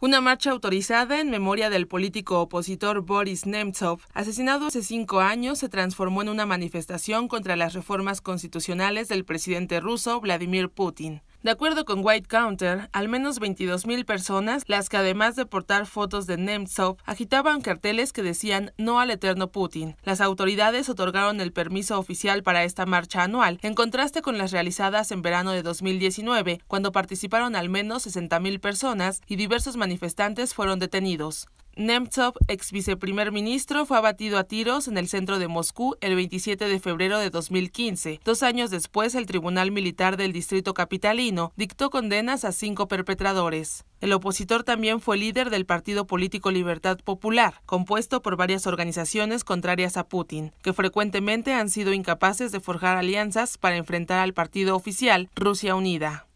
Una marcha autorizada en memoria del político opositor Boris Nemtsov, asesinado hace cinco años, se transformó en una manifestación contra las reformas constitucionales del presidente ruso Vladimir Putin. De acuerdo con White Counter, al menos 22.000 personas, las que además de portar fotos de Nemtsov, agitaban carteles que decían no al eterno Putin. Las autoridades otorgaron el permiso oficial para esta marcha anual, en contraste con las realizadas en verano de 2019, cuando participaron al menos 60.000 personas y diversos manifestantes fueron detenidos. Nemtsov, ex viceprimer ministro, fue abatido a tiros en el centro de Moscú el 27 de febrero de 2015. Dos años después, el Tribunal Militar del Distrito Capitalino dictó condenas a cinco perpetradores. El opositor también fue líder del partido político Libertad Popular, compuesto por varias organizaciones contrarias a Putin, que frecuentemente han sido incapaces de forjar alianzas para enfrentar al partido oficial Rusia Unida.